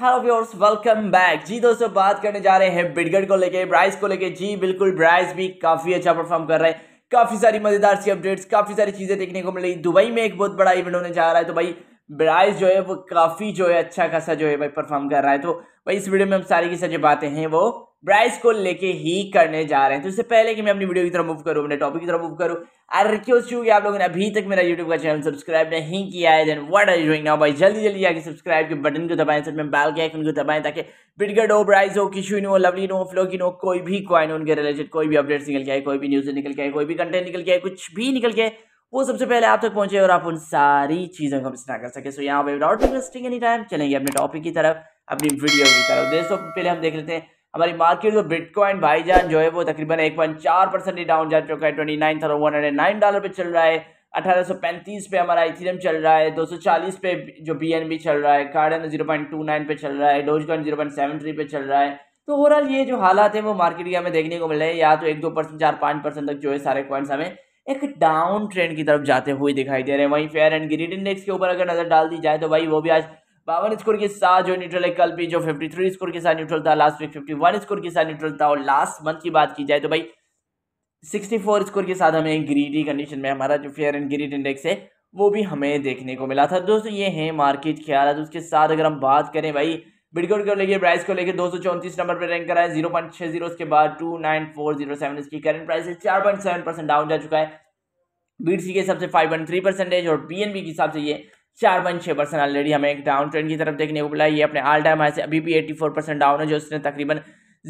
hello viewers welcome back जी दोस्तों बात करने जा रहे हैं बिडगढ़ को लेके ब्राइस को लेके जी बिल्कुल ब्राइस भी काफ़ी अच्छा परफॉर्म कर रहे हैं काफ़ी सारी मज़ेदार सी अपडेट्स काफ़ी सारी चीज़ें देखने को मिल रही दुबई में एक बहुत बड़ा इवेंट होने जा रहा है तो भाई ब्राइस जो है वो काफ़ी जो है अच्छा खासा जो है भाई परफॉर्म कर रहा है तो भाई इस वीडियो में हम सारी की सारी बातें हैं वो ब्राइस को लेके ही करने जा रहे हैं तो इससे पहले कि मैं अपनी वीडियो की तरफ मूव करूँ अपने टॉपिक की तरफ मूव करूँ अरे क्यों कि आप लोगों ने अभी तक मेरा यूट्यूब का चैनल सब्सक्राइब नहीं किया है then what are doing now भाई जल्दी जल्दी आगे सब्सक्राइब के बटन को दबाएं सर में बैल के आइकन को दबाएं ताकि बिटगट हो ब्राइज हो किशुन नो लवली फ्लो की नो कोई भी कॉइन उनके रिलेटेड कोई भी अपडेट्स निकल के आए कोई भी न्यूज़ निकल के आए कोई भी कंटेंट निकल के आए कुछ भी निकल के वो सबसे पहले आप तक पहुंचे और आप उन सारी चीज़ों को मिस कर सके सो यहाँ पे विदाउट इन्वेस्टिंग एनी टाइम चलेंगे अपने टॉपिक की तरफ अपनी वीडियो की तरफ दोस्तों पहले हम देख लेते हैं हमारी मार्केट जो बिटकॉइन भाईजान जो है वो तकरीबन एक पॉइंट चार परसेंट ही डाउन जा चुका है twenty nine thousand one hundred nine dollar पे चल रहा है अठारह सौ पैंतीस पे हमारा इथीरियम चल रहा है दो सौ चालीस पे जो बी एन बी चल रहा है कार्डन जीरो पॉइंट टू नाइन पे चल रहा है Dogecoin zero point seven three पे चल रहा है तो ओवरऑल ये जो हालात है वो मार्केट के हमें देखने को मिल रहे हैं या तो एक दो परसेंट चार पाँच परसेंट तक जो है सारे कॉइन्स हमें एक डाउन ट्रेंड की तरफ जाते हुए दिखाई दे रहे हैं वहीं फेयर एंड ग्रीड इंडेक्स के ऊपर अगर नज़र डाल दी जाए तो भाई वो भी आज बावन स्कोर के साथ जो न्यूट्रल है कल भी जो फिफ्टी थ्री स्कोर के साथ न्यूट्रल था last week fifty one score के साथ न्यूट्रल था और लास्ट मंथ की बात की जाए तो भाई सिक्सटी फोर स्कोर के साथ हमें ग्रीडी कंडीशन में हमारा जो फेयर एंड ग्रीड इंडेक्स है वो भी हमें देखने को मिला था दोस्तों ये है मार्केट ख्याल तो उसके साथ अगर हम बात करें भाई बिटकॉइन को लेके प्राइस को लेके दो सौ चौंतीस नंबर पर रैंक करा है जीरो पॉइंट छह जीरो उसके बाद two nine four zero seven इसकी करंट प्राइस है चार पॉइंट सेवन परसेंट डाउन जा चुका है बीटसी के हिसाब से फाइव पॉइंट थ्री परसेंटेज और बीएनबी के हिसाब से ये चार पॉइंट छः परसेंट ऑलरेडी हमें एक डाउन ट्रेंड की तरफ देखने को मिला ये अपने ऑल टाइम हाई से अभी भी एट्टी फोर परसेंट डाउन है जो उसने तकरीबन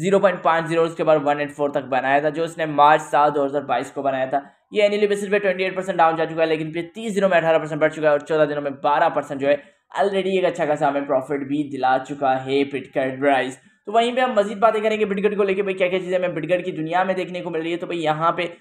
जीरो पॉइंट पाँच जीरो उसके बाद वन एट फोर तक बनाया था जो उसने मार्च सात दो हज़ार बाईस को बनाया था ये एनअली बेसिस पे ट्वेंटी एट परसेंट डाउन जा चुका है लेकिन फिर तीस दिनों में अठारह परसेंट बढ़ चुका है और चौदह दिनों में बारह परसेंट जो है ऑलरेडी एक अच्छा खासा हमें प्रॉफिट भी दिला चुका है पिटकट प्राइस तो वहीं पे हम मजीद बातें करेंगे बिटगढ़ को लेके भाई क्या क्या चीज़ें हमें बिटगढ़ की दुनिया में देखने को मिल रही है तो भाई यहाँ पे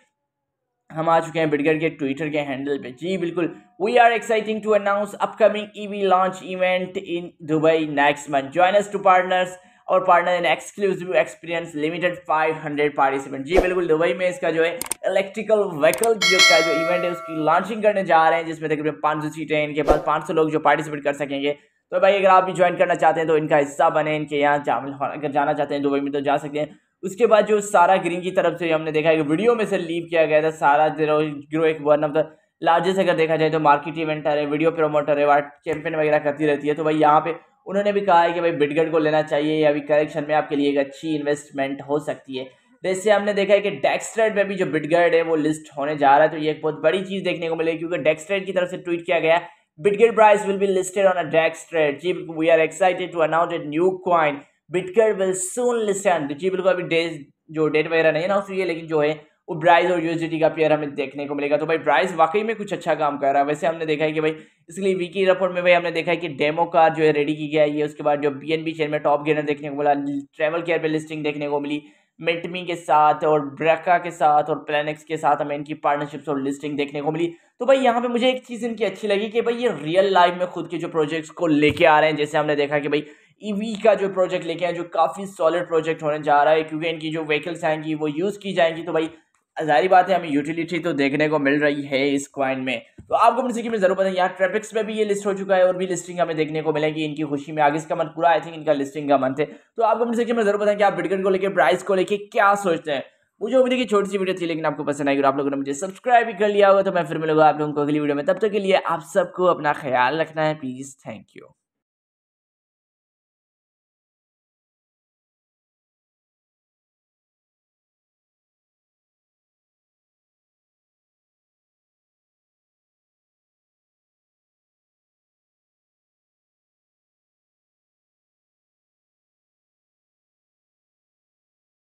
हम आ चुके हैं बिडगर के ट्विटर के हैंडल पे जी बिल्कुल we are exciting to announce upcoming EV launch event in Dubai next month join to partners और partner in exclusive experience limited 500 participant जी बिल्कुल दुबई में इसका जो है इलेक्ट्रिकल व्हीकल जो का जो इवेंट है उसकी लॉन्चिंग करने जा रहे हैं जिसमें तकरीबन सौ सीटें इनके पास पाँच सौ लोग जो पार्टिसिपेट कर सकेंगे तो भाई अगर आप भी ज्वाइन करना चाहते हैं तो इनका हिस्सा बने इनके यहाँ शामिल अगर जाना चाहते हैं दुबई में तो जा सकते हैं उसके बाद जो सारा ग्रीन की तरफ से हमने देखा है कि वीडियो में से लीव किया गया था सारा ग्रो ग्रो एक वन ऑफ द लार्जेस्ट अगर देखा जाए तो मार्केट इवेंटर है वीडियो प्रोमोटर है वाट कैंपेन वगैरह करती रहती है तो भाई यहाँ पे उन्होंने भी कहा है कि भाई बिडगढ़ को लेना चाहिए या अभी करेक्शन में आपके लिए एक अच्छी इन्वेस्टमेंट हो सकती है जैसे तो हमने देखा है कि डेक्सट्रेड में भी जो बिटगर्ड है वो लिस्ट होने जा रहा है तो ये एक बहुत बड़ी चीज़ देखने को मिलेगी क्योंकि डेक्सट्रेड की तरफ से ट्वीट किया गया Bitget price will be listed on a डेक्सट्रेड जी we are excited to announce a new coin बिटकर विल सून लिसन जी बिल्कुल अभी डेज जो डेट वगैरह नहीं अनाउंस हुई है लेकिन जो है वो ब्राइज और यूएसडी का पेयर हमें देखने को मिलेगा तो भाई ब्राइज वाकई में कुछ अच्छा काम कर रहा है वैसे हमने देखा है कि भाई इसलिए वीकी रिपोर्ट में भाई हमने देखा है कि डेमो कार जो है रेडी की गया है उसके बाद जो बी एन बी चेन में टॉप गेनर देखने को मिला ट्रेवल केयर पर लिस्टिंग देखने को मिली मिटमी के साथ और ब्रेका के साथ और प्लानक्स के साथ हमें इनकी पार्टनरशिप्स और लिस्टिंग देखने को मिली तो भाई यहाँ पे मुझे एक चीज़ इनकी अच्छी लगी कि भाई ये रियल लाइफ में खुद के जो प्रोजेक्ट्स को लेके आ रहे हैं जैसे हमने देखा कि भाई ईवी e का जो प्रोजेक्ट लेके आए जो काफ़ी सॉलिड प्रोजेक्ट होने जा रहा है क्योंकि इनकी जो व्हीकल्स आएंगी वो यूज़ की जाएंगी तो भाई जारी बात है हमें यूटिलिटी तो देखने को मिल रही है इस क्वाइन में तो आपको मुझे कि मैं जरूर पता है यहाँ ट्रेपिक्स में भी ये लिस्ट हो चुका है और भी लिस्टिंग हमें देखने को मिलेगी इनकी खुशी में आगे इसका मंथ पूरा आई थिंक इनका लिस्टिंग का मंथ है तो आपको मुझे कि मैं जरूर पता है कि आप बिटकॉइन को लेकर प्राइस को लेकर क्या सोचते हैं मुझे उम्मीद की छोटी सी वीडियो थी लेकिन आपको पसंद आई और आप लोगों ने मुझे सब्सक्राइब भी कर लिया होगा तो मैं फिर मिलूंगा आप लोगों को अगली वीडियो में तब तक के लिए आप सबको अपना ख्याल रखना है प्लीज़ थैंक यू